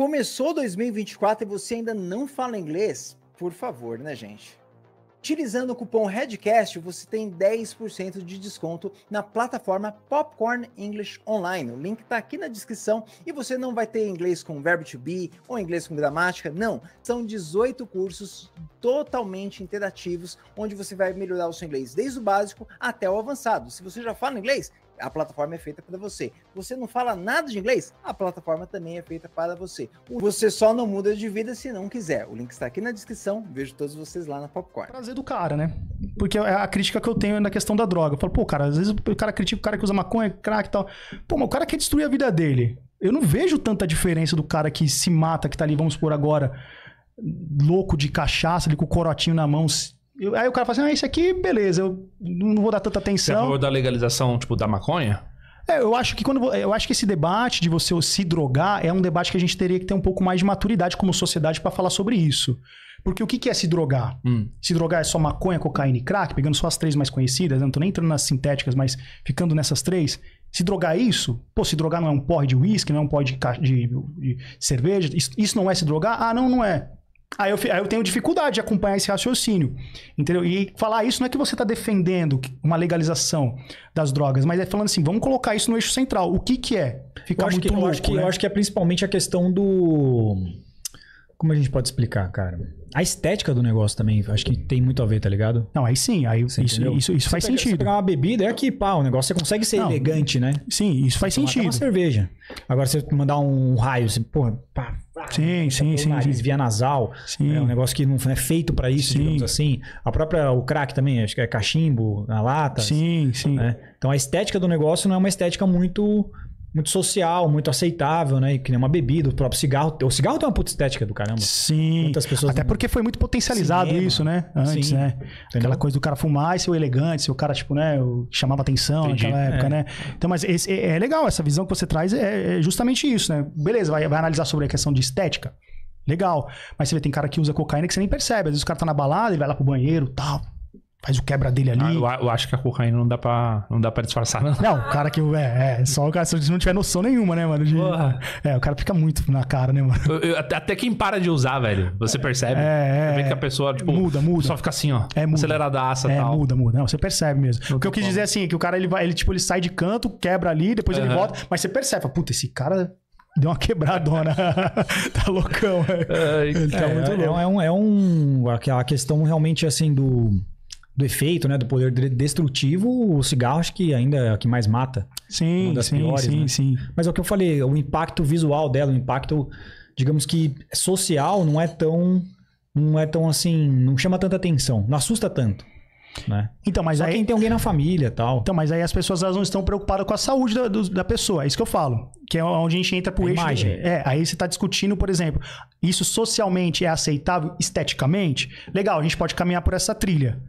Começou 2024 e você ainda não fala inglês? Por favor, né, gente? Utilizando o cupom REDCAST, você tem 10% de desconto na plataforma Popcorn English Online. O link está aqui na descrição e você não vai ter inglês com verbo to be ou inglês com gramática, não. São 18 cursos totalmente interativos, onde você vai melhorar o seu inglês desde o básico até o avançado. Se você já fala inglês, a plataforma é feita para você. Você não fala nada de inglês? A plataforma também é feita para você. Você só não muda de vida se não quiser. O link está aqui na descrição. Vejo todos vocês lá na Popcorn. Prazer do cara, né? Porque é a crítica que eu tenho na questão da droga. Eu falo, pô, cara, às vezes o cara critica o cara que usa maconha, crack e tal. Pô, mas o cara quer destruir a vida dele. Eu não vejo tanta diferença do cara que se mata, que tá ali, vamos por agora, louco de cachaça, ali com o corotinho na mão, eu, aí o cara fala assim, ah, esse aqui, beleza, eu não vou dar tanta atenção. Você é a favor da legalização, tipo, da maconha? É, eu acho que quando eu acho que esse debate de você se drogar é um debate que a gente teria que ter um pouco mais de maturidade como sociedade para falar sobre isso. Porque o que, que é se drogar? Hum. Se drogar é só maconha, cocaína e crack, pegando só as três mais conhecidas, não tô nem entrando nas sintéticas, mas ficando nessas três. Se drogar é isso, pô, se drogar não é um porre de uísque, não é um porre de, de, de cerveja, isso, isso não é se drogar? Ah, não, não é. Aí eu, aí eu, tenho dificuldade de acompanhar esse raciocínio, entendeu? E falar isso não é que você está defendendo uma legalização das drogas, mas é falando assim, vamos colocar isso no eixo central. O que que é? Ficar muito que, louco, eu acho que, né? eu acho que é principalmente a questão do... Como a gente pode explicar, cara? A estética do negócio também, acho que tem muito a ver, tá ligado? Não, aí sim, aí você isso, isso, isso faz pega, sentido. Você pegar uma bebida, é aqui, pá, o negócio você consegue ser não, elegante, né? Sim, isso faz você sentido. uma cerveja. Agora, você mandar um raio, você, porra, pá, Sim, né? sim, sim. Nariz sim. via nasal. Sim. É um negócio que não é feito para isso, sim. digamos assim. A própria, o crack também, acho que é cachimbo na lata. Sim, né? sim. Né? Então a estética do negócio não é uma estética muito muito social, muito aceitável, né? E que nem uma bebida, o próprio cigarro. O cigarro tem uma puta estética do caramba. Sim. Muitas pessoas. Até porque foi muito potencializado Cinema. isso, né? Antes, Sim. né? Entendeu? Aquela coisa do cara fumar e ser o elegante, ser o cara, tipo, né? Chamava atenção Entendi. naquela época, é. né? Então, mas esse, é, é legal, essa visão que você traz é, é, justamente isso, né? Beleza, vai, vai analisar sobre a questão de estética. Legal. Mas você vê, tem cara que usa cocaína que você nem percebe. Às vezes o cara tá na balada, ele vai lá pro banheiro tal faz o quebra dele ali. Ah, eu, eu, acho que a cocaína não dá pra, não dá pra disfarçar, não. Não, o cara que. É, é só o cara se não tiver noção nenhuma, né, mano? De, é, o cara fica muito na cara, né, mano? Eu, eu, até quem para de usar, velho, você percebe. É, é. Vê é, que a pessoa, é. tipo. Muda, muda. Só fica assim, ó. É, muda. Aceleradaça e é, tal. É, muda, muda. Não, você percebe mesmo. Muito o que eu quis dizer é assim, é que o cara, ele, vai, ele, tipo, ele sai de canto, quebra ali, depois uhum. ele volta, mas você percebe, fala, puta, esse cara Deu uma quebradona. tá loucão, velho. Tá é, tá é, muito louco. É, um, é um. Aquela questão realmente assim do do efeito, né? Do poder destrutivo, o cigarro acho que ainda é o que mais mata. Sim, uma das sim, piores, sim, né? sim. Mas é o que eu falei, o impacto visual dela, o impacto, digamos que social, não é tão. Não é tão assim. Não chama tanta atenção, não assusta tanto. Né? Então, mas Só aí tem alguém na família tal. Então, mas aí as pessoas elas não estão preocupadas com a saúde da, do, da pessoa. É isso que eu falo. Que é onde a gente entra pro a eixo. Imagem. É, aí você está discutindo, por exemplo, isso socialmente é aceitável esteticamente? Legal, a gente pode caminhar por essa trilha.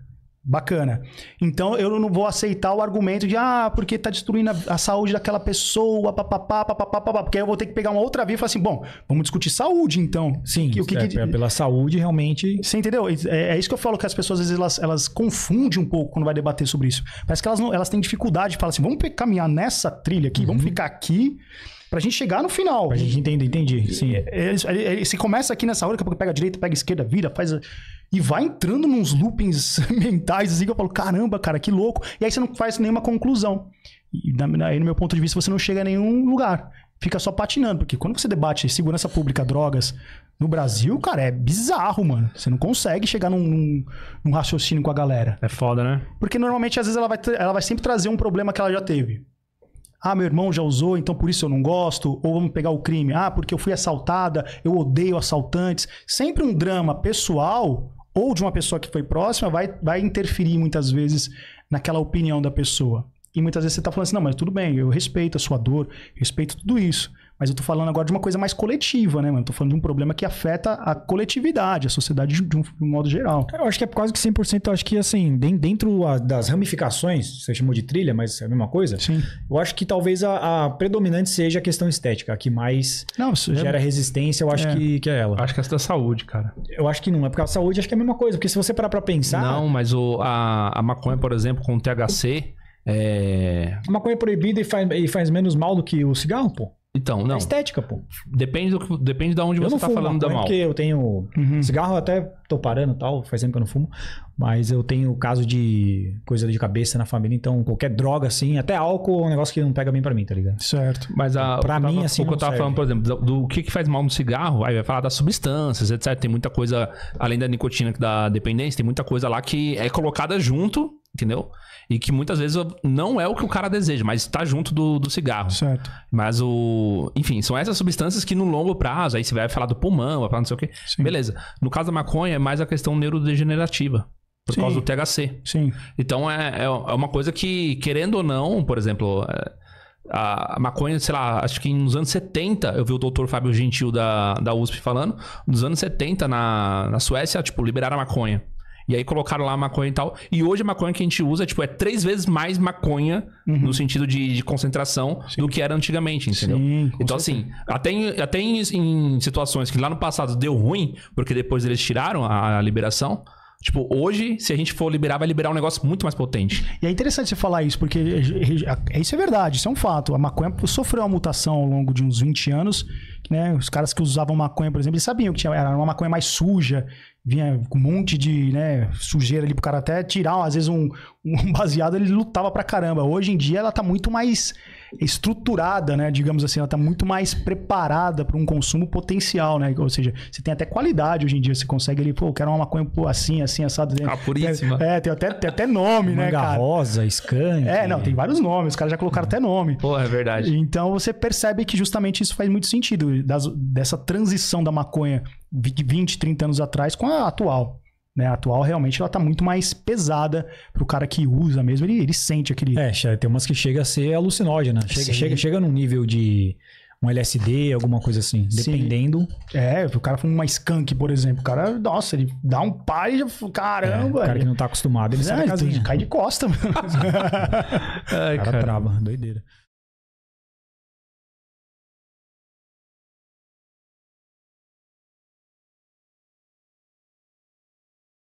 Bacana. Então eu não vou aceitar o argumento de ah, porque tá destruindo a, a saúde daquela pessoa, papapá, papapá, papapá, porque aí eu vou ter que pegar uma outra via e falar assim, bom, vamos discutir saúde então. Sim, que, o que, é, que... É pela saúde realmente. Você entendeu? É, é, isso que eu falo que as pessoas às vezes elas, elas confundem um pouco quando vai debater sobre isso. Parece que elas, não, elas têm dificuldade de falar assim, vamos caminhar nessa trilha aqui, uhum. vamos ficar aqui pra gente chegar no final. Pra gente entender, entendi. Sim. É, é Se é, começa aqui nessa hora, daqui a pouco pega a direita, pega a esquerda, vira, faz e vai entrando nos loopings mentais, assim, que eu falo, caramba, cara, que louco. E aí você não faz nenhuma conclusão. E aí, no meu ponto de vista, você não chega a nenhum lugar. Fica só patinando, porque quando você debate segurança pública, drogas, no Brasil, cara, é bizarro, mano. Você não consegue chegar num, num, num raciocínio com a galera. É foda, né? Porque normalmente, às vezes, ela vai, ela vai sempre trazer um problema que ela já teve. Ah, meu irmão já usou, então por isso eu não gosto. Ou vamos pegar o crime. Ah, porque eu fui assaltada, eu odeio assaltantes. Sempre um drama pessoal ou de uma pessoa que foi próxima vai, vai interferir muitas vezes naquela opinião da pessoa. E muitas vezes você está falando assim, não, mas tudo bem, eu respeito a sua dor, respeito tudo isso. Mas eu tô falando agora de uma coisa mais coletiva, né, mano? Eu tô falando de um problema que afeta a coletividade, a sociedade de um, de um modo geral. Eu acho que é quase que 100%, eu acho que assim, dentro das ramificações, você chamou de trilha, mas é a mesma coisa. Sim. Eu acho que talvez a, a predominante seja a questão estética, a que mais não, é gera é... resistência, eu acho é. que, que é ela. Acho que é essa da saúde, cara. Eu acho que não, é porque a saúde acho que é a mesma coisa, porque se você parar pra pensar... Não, mas o, a, a maconha, por exemplo, com o THC... É... A maconha é proibida e faz, e faz menos mal do que o cigarro, pô. Então, é não. É estética, pô. Depende, do, depende de onde eu você tá falando da é mal. Porque eu tenho. Uhum. Cigarro até tô parando tal, faz tempo que eu não fumo. Mas eu tenho caso de coisa de cabeça na família, então qualquer droga assim, até álcool é um negócio que não pega bem pra mim, tá ligado? Certo. Mas a, pra mim, assim. O que eu tava serve. falando, por exemplo, do, do, que, que faz mal no cigarro, aí vai falar das substâncias, etc. Tem muita coisa, além da nicotina que dá dependência, tem muita coisa lá que é colocada junto entendeu? E que muitas vezes não é o que o cara deseja, mas está junto do, do cigarro. Certo. Mas o. Enfim, são essas substâncias que no longo prazo, aí você vai falar do pulmão, vai falar não sei o quê. Sim. Beleza. No caso da maconha, é mais a questão neurodegenerativa. Por Sim. causa do THC. Sim. Então é, é, é uma coisa que, querendo ou não, por exemplo. É, a maconha, sei lá, acho que nos anos 70, eu vi o doutor Fábio Gentil da, da USP falando, nos anos 70 na, na Suécia, tipo, liberaram a maconha. E aí colocaram lá a maconha e tal. E hoje a maconha que a gente usa, tipo, é três vezes mais maconha uhum. no sentido de, de concentração Sim. do que era antigamente, entendeu? Sim, então, assim, certeza. assim, até, em, até em, em, situações que lá no passado deu ruim, porque depois eles tiraram a, a liberação. Tipo, hoje, se a gente for liberar, vai liberar um negócio muito mais potente. E é interessante você falar isso, porque é, é, é, isso é verdade, isso é um fato. A maconha sofreu uma mutação ao longo de uns 20 anos né? Os caras que usavam maconha, por exemplo, eles sabiam que tinha, era uma maconha mais suja, vinha com um monte de né, sujeira ali pro cara até tirar, às vezes um, um baseado, ele lutava pra caramba. Hoje em dia ela tá muito mais estruturada, né? Digamos assim, ela tá muito mais preparada para um consumo potencial, né? Ou seja, você tem até qualidade hoje em dia, você consegue ali, pô, eu quero uma maconha pô, assim, assim, assado. Né. Ah, puríssima. É, tem até, tem até nome, né, cara? rosa, skunk. É, não, tem vários nomes, os caras já colocaram até nome. Pô, é verdade. Então você percebe que justamente isso faz muito sentido das, dessa transição da maconha de 20, 30 anos atrás com a atual. Né, a atual realmente ela tá muito mais pesada pro cara que usa mesmo, ele, ele sente aquele. É, tem umas que chega a ser alucinógena. Né? Chega, chega, chega num nível de um LSD, alguma coisa assim, Sim. dependendo. É, o cara fuma uma skunk, por exemplo, o cara, nossa, ele dá um pai e já, caramba. É, o cara que não tá acostumado, ele é, sai da é, casinha. Cai de costa, mano. Ai, cara, cara tá doideira.